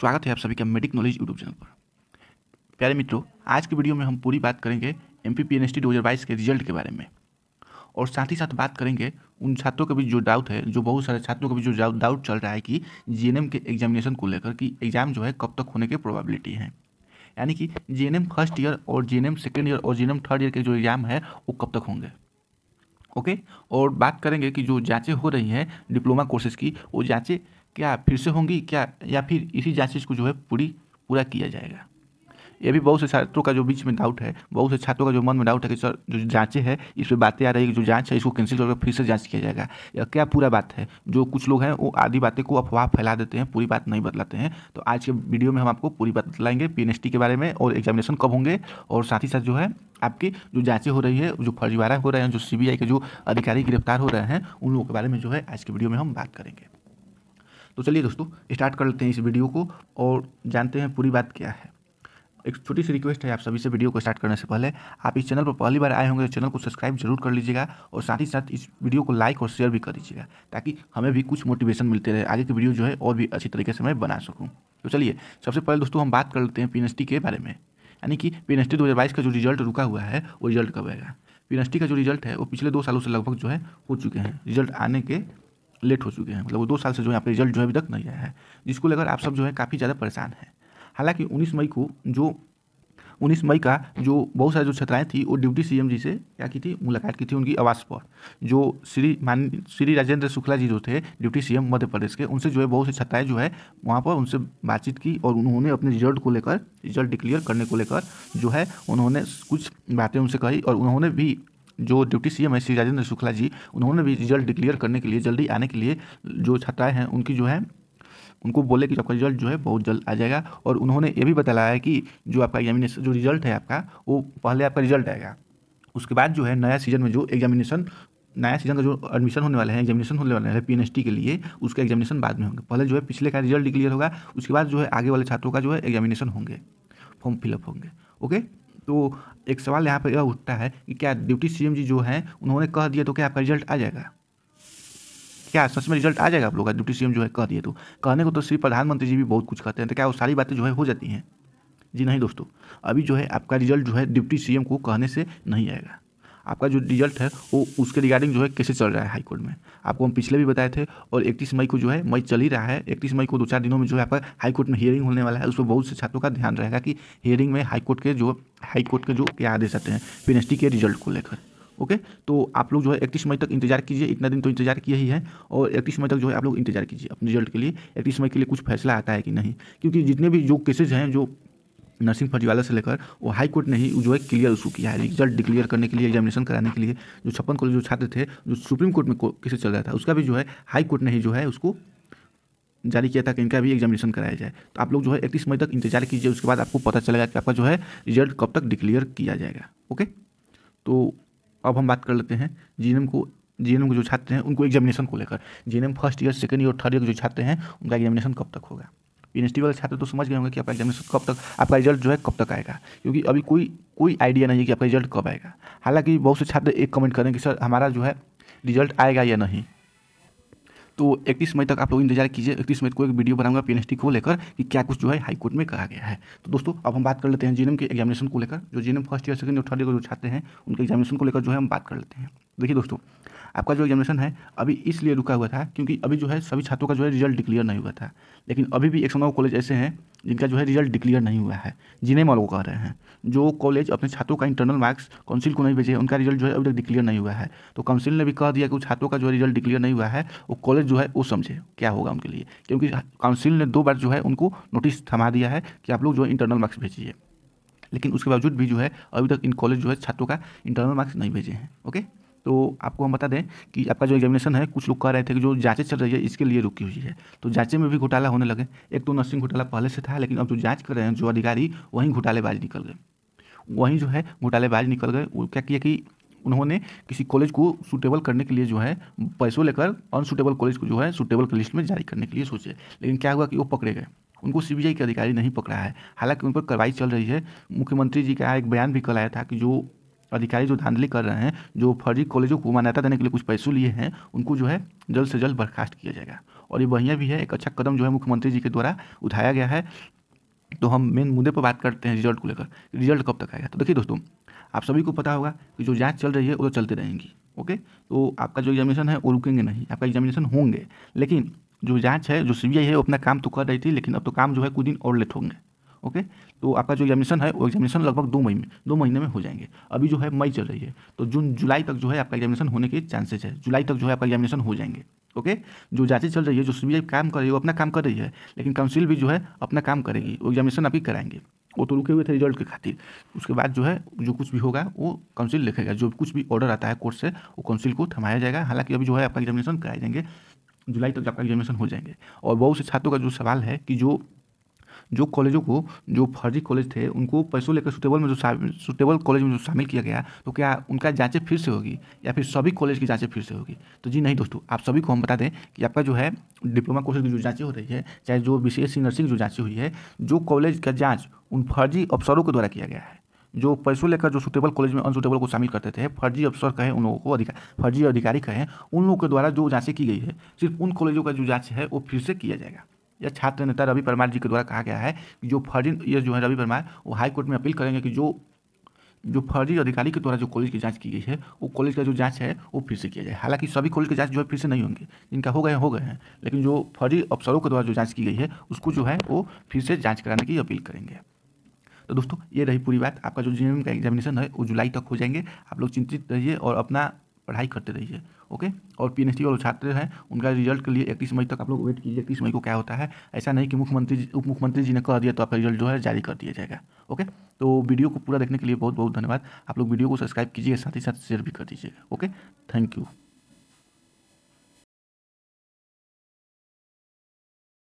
स्वागत है आप सभी का मेडिक नॉलेज यूट्यूब चैनल पर प्यारे मित्रों आज की वीडियो में हम पूरी बात करेंगे M P P N S T दो हज़ार बाईस के रिजल्ट के बारे में और साथ ही साथ बात करेंगे उन छात्रों के बीच जो डाउट है जो बहुत सारे छात्रों के बीच जो डाउट चल रहा है कि जे एन एम के एग्जामिनेशन को लेकर कि एग्ज़ाम जो है कब तक होने की प्रोबेबिलिटी है यानी कि J N M first year और J N M second year और J N M third year के जो एग्ज़ाम है वो कब तक होंगे ओके और बात करेंगे कि जो जाँचें हो रही हैं डिप्लोमा कोर्सेज की वो जाँचें क्या फिर से होंगी क्या या फिर इसी जाँच को जो है पूरी पूरा किया जाएगा ये भी बहुत से छात्रों का जो बीच में डाउट है बहुत से छात्रों का जो मन में डाउट है कि सर जो जाँचें है इस पर बातें आ रही है जो जाँच है इसको कैंसिल करके फिर से जाँच किया जाएगा या क्या पूरा बात है जो कुछ लोग हैं वो आधी बातें को अफवाह फैला देते हैं पूरी बात नहीं बतलाते हैं तो आज के वीडियो में हम आपको पूरी बात बतलाएंगे पी के बारे में और एग्जामिनेशन कब होंगे और साथ ही साथ जो है आपकी जो जाँचें हो रही है जो फर्जीवाड़ा हो रहे हैं जो सी के जो अधिकारी गिरफ्तार हो रहे हैं उन लोगों के बारे में जो है आज के वीडियो में हम बात करेंगे तो चलिए दोस्तों स्टार्ट कर लेते हैं इस वीडियो को और जानते हैं पूरी बात क्या है एक छोटी सी रिक्वेस्ट है आप सभी से वीडियो को स्टार्ट करने से पहले आप इस चैनल पर पहली बार आए होंगे तो चैनल को सब्सक्राइब जरूर कर लीजिएगा और साथ ही साथ इस वीडियो को लाइक और शेयर भी कर दीजिएगा ताकि हमें भी कुछ मोटिवेशन मिलते रहे आगे की वीडियो जो है और भी अच्छी तरीके से मैं बना सकूँ तो चलिए सबसे पहले दोस्तों हम बात कर लेते हैं पी के बारे में यानी कि पी एन का जो रिजल्ट रुका हुआ है वो रिजल्ट कब आएगा पी का जो रिजल्ट है वो पिछले दो सालों से लगभग जो है हो चुके हैं रिजल्ट आने के लेट हो चुके हैं मतलब वो दो साल से जो है आपका रिजल्ट जो है अभी तक नहीं आया है जिसको लेकर आप सब जो है काफ़ी ज़्यादा परेशान हैं हालांकि 19 मई को जो 19 मई का जो बहुत सारी जो छात्राएं थी वो डिप्टी सीएम जी से क्या की थी मुलाकात की थी उनकी आवास पर जो श्री मान श्री राजेंद्र शुक्ला जी जो थे डिप्टी सीएम मध्य प्रदेश के उनसे जो है बहुत सी छात्राएं जो है वहाँ पर उनसे बातचीत की और उन्होंने अपने रिजल्ट को लेकर रिजल्ट डिक्लेयर करने को लेकर जो है उन्होंने कुछ बातें उनसे कही और उन्होंने भी जो डिप्टी सीएम है श्री राजेंद्र शुक्ला जी उन्होंने भी रिजल्ट डिक्लेयर करने के लिए जल्दी आने के लिए जो छात्राएं हैं उनकी जो है उनको बोले कि आपका रिजल्ट जो है बहुत जल्द आ जाएगा और उन्होंने ये भी बताया है कि जो आपका एग्जामिनेशन जो रिजल्ट है आपका वो पहले आपका रिजल्ट आएगा उसके बाद जो है नया सीजन में जो एग्जामिनेशन नया सीजन का जो एडमिशन होने वाला है एग्जामिनेशन होने वाला है पी के लिए उसका एग्जामिनेशन बाद में होंगे पहले जो है पिछले का रिजल्ट डिक्लेयर होगा उसके बाद जो है आगे वाले छात्रों का जो है एग्जामिनेशन होंगे फॉर्म फिलअप होंगे ओके तो एक सवाल यहाँ पर यह उठता है कि क्या ड्यूटी जी जो है उन्होंने कह दिया तो क्या आपका रिजल्ट आ जाएगा क्या सच में रिजल्ट आ जाएगा आप लोग का डिप्टी सीएम जो है कह दिए तो कहने को तो श्री प्रधानमंत्री जी भी बहुत कुछ कहते हैं तो क्या वो सारी बातें जो है हो जाती हैं जी नहीं दोस्तों अभी जो है आपका रिजल्ट जो है डिप्टी सीएम को कहने से नहीं आएगा आपका जो रिजल्ट है वो उसके रिगार्डिंग जो है कैसे चल रहा है हाईकोर्ट में आपको हम पिछले भी बताए थे और इकतीस मई को जो है मई चल ही रहा है इकतीस मई को दो चार दिनों में जो है आपका हाईकोर्ट में हियरिंग होने वाला है उसमें बहुत से छात्रों का ध्यान रहेगा कि हियरिंग में हाईकोर्ट के जो हाईकोर्ट के जो क्या आदेश आते हैं पी के रिजल्ट को लेकर ओके तो आप लोग जो है इकतीस मई तक इंतजार कीजिए इतना दिन तो इंतजार किया ही है और इकतीस मई तक जो है आप लोग इंतजार कीजिए अपने रिजल्ट के लिए इकतीस मई के लिए कुछ फैसला आता है कि नहीं क्योंकि जितने भी जो केसेज हैं जो नर्सिंग फर्जीवाला से लेकर वो हाई कोर्ट ने ही जो है क्लियर उसको किया है रिजल्ट डिक्लेयर करने के लिए एग्जामिनेशन कराने के लिए जो छप्पन कॉलेज जो छात्र थे जो सुप्रीम कोर्ट में केसेज चल रहा था उसका भी जो है हाई कोर्ट ने ही जो है उसको जारी किया था कि इनका भी एग्जामिनेशन कराया जाए तो आप लोग जो है इकतीस मई तक इंतजार कीजिए उसके बाद आपको पता चलेगा कि आपका जो है रिजल्ट कब तक डिक्लेयर किया जाएगा ओके तो अब हम बात कर लेते हैं जीएनएम को जीएनएम के जो छात्र हैं उनको एग्जामिनेशन को लेकर GNM first year second year third year के जो छात्र हैं उनका एग्जामिनेशन कब तक होगा यूनिवर्सिटी वाले छात्र तो समझ गए होंगे कि आपका एग्जामिनेशन कब तक आपका रिजल्ट जो है कब तक आएगा क्योंकि अभी कोई कोई आइडिया नहीं है कि आपका रिजल्ट कब आएगा हालांकि बहुत से छात्र एक कमेंट करें कि सर हमारा जो है रिजल्ट आएगा या नहीं तो इकतीस मई तक आप लोग इंतजार कीजिए इकतीस मई को एक वीडियो बनाऊंगा पी को लेकर कि क्या कुछ जो है हाईकोर्ट में कहा गया है तो दोस्तों अब हम बात कर लेते हैं जीएम के एग्जामिनेशन को लेकर जो जीएम फर्स्ट ईयर सेकंड और थर्ड ईयर जो छात्र हैं उनके एग्जामिनेशन को लेकर जो है हम बात कर लेते हैं देखिए दोस्तों आपका जो एग्जामिनेशन है अभी इसलिए रुका हुआ था क्योंकि अभी जो है सभी छात्रों का जो है रिजल्ट डिक्लेयर नहीं हुआ था लेकिन अभी भी एक सौ कॉलेज ऐसे हैं जिनका जो है रिजल्ट डिक्लेयर नहीं हुआ है जिन्हें मॉल को कह रहे हैं जो कॉलेज अपने छात्रों का इंटरनल मार्क्स काउंसिल को नहीं भेजे उनका रिजल्ट जो है अभी तक डिक्लेयर नहीं हुआ है तो काउंसिल ने भी कह दिया कि छात्रों का जो है रिजल्ट डिक्लेयर नहीं हुआ है वो कॉलेज जो है वो समझे क्या होगा उनके लिए क्योंकि काउंसिल ने दो बार जो है उनको नोटिस थमा दिया है कि आप लोग जो है इंटरनल मार्क्स भेजिए लेकिन उसके बावजूद भी जो है अभी तक इन कॉलेज जो है छात्रों का इंटरनल मार्क्स नहीं भेजे हैं ओके तो आपको हम बता दें कि आपका जो एग्जामिनेशन है कुछ लोग कह रहे थे कि जो जाँचें चल रही है इसके लिए रुकी हुई है तो जाँचें में भी घोटाला होने लगे एक तो नर्सिंग घोटाला पहले से था लेकिन अब जो जाँच कर रहे हैं जो अधिकारी वहीं घोटालेबाज निकल गए वहीं जो है घोटालेबाज निकल गए वो क्या किया कि उन्होंने किसी कॉलेज को सूटेबल करने के लिए जो है पैसों लेकर अनसूटेबल कॉलेज को जो है सूटेबल की लिस्ट में जारी करने के लिए सोचे लेकिन क्या हुआ कि वो पकड़े गए उनको सीबीआई के अधिकारी नहीं पकड़ा है हालांकि उन पर कार्रवाई चल रही है मुख्यमंत्री जी का एक बयान भी कल आया था कि जो अधिकारी जो धांधली कर रहे हैं जो फर्जी कॉलेजों को मान्यता देने के लिए कुछ पैसे लिए हैं उनको जो है जल्द से जल्द बर्खास्त किया जाएगा और ये बढ़िया भी है एक अच्छा कदम जो है मुख्यमंत्री जी के द्वारा उठाया गया है तो हम मेन मुद्दे पर बात करते हैं रिजल्ट को लेकर रिजल्ट कब तक आएगा तो देखिए दोस्तों आप सभी को पता होगा कि जो जांच चल रही है वो तो चलते रहेंगी ओके तो आपका जो एग्जामिनेशन है वो रुकेंगे नहीं आपका एग्जामिनेशन होंगे लेकिन जो जांच है जो सीबीआई है वो अपना काम तो कर रही थी लेकिन अब तो काम जो है कुछ दिन और लेट होंगे ओके तो आपका जो एग्जामिनेशन है वो एग्जामिनेशन लगभग दो महीने दो महीने में हो जाएंगे अभी जो है मई चल रही है तो जून जुलाई तक जो है आपका एग्जामिनेशन होने के चांसेस है जुलाई तक जो है आपका एग्जामिनेशन हो जाएंगे ओके जो जांचें चल रही है जो सी काम कर रही है वो अपना काम कर रही है लेकिन काउंसिल भी जो है अपना काम करेगी वो एग्जामिनेशन अभी कराएंगे वो तो रुके हुए थे रिजल्ट के खातिर उसके बाद जो है जो कुछ भी होगा वो काउंसिल लिखेगा जो कुछ भी ऑर्डर आता है कोर्ट से वो काउंसिल को थमाया जाएगा हालांकि अभी जो है आपका एग्जामिनेशन कराए जाएंगे जुलाई तक आपका एग्जामिनेशन हो जाएंगे और बहुत से छात्रों का जो सवाल है कि जो जो कॉलेजों को जो फर्जी कॉलेज थे उनको पैसों लेकर सुटेबल में जो सुटेबल कॉलेज में जो शामिल किया गया तो क्या उनका जाँचें फिर से होगी या फिर सभी कॉलेज की जाँचें फिर से होगी तो जी नहीं दोस्तों आप सभी को हम बता दें कि आपका जो है डिप्लोमा कोर्सेज की जो जाँचें हो रही है चाहे जो बी सी नर्सिंग जो जाँचें हुई है जो कॉलेज का जाँच उन फर्जी अफसरों के द्वारा किया गया है जो पैसों लेकर जो सुटेबल कॉलेज में अनसुटेबल को शामिल करते थे फर्जी अफसर कहें उन लोगों को अधिकार फर्जी अधिकारी कहें उन लोगों के द्वारा जो जाँचें की गई है सिर्फ उन कॉलेजों का जो जाँच है वो फिर से किया जाएगा या छात्र नेता रवि परमार जी के द्वारा कहा गया है कि जो फर्जी ये जो है रवि परमार वो हाईकोर्ट में अपील करेंगे कि जो जो फर्जी अधिकारी के द्वारा जो कॉलेज की जांच की गई है वो कॉलेज का जो जांच है वो फिर से किया जाए हालांकि सभी कॉलेज की जांच जो है फिर से नहीं होंगे जिनका हो गए हो गए हैं लेकिन जो फर्जी अफसरों के द्वारा जो जाँच की गई है उसको जो है वो फिर से जाँच कराने की अपील करेंगे तो दोस्तों ये रही पूरी बात आपका जो जी का एग्जामिनेशन है वो जुलाई तक हो जाएंगे आप लोग चिंतित रहिए और अपना पढ़ाई करते रहिए ओके और पी एन वाले छात्र हैं उनका रिजल्ट के लिए इकतीस मई तक आप लोग वेट कीजिए इकतीस मई को क्या होता है ऐसा नहीं कि मुख्यमंत्री उप मुख्यमंत्री जी ने कह दिया तो आपका रिजल्ट जो है जारी कर दिया जाएगा ओके तो वीडियो को पूरा देखने के लिए बहुत बहुत धन्यवाद आप लोग वीडियो को सब्सक्राइब कीजिए साथ ही साथ शेयर भी कर दीजिए ओके थैंक यू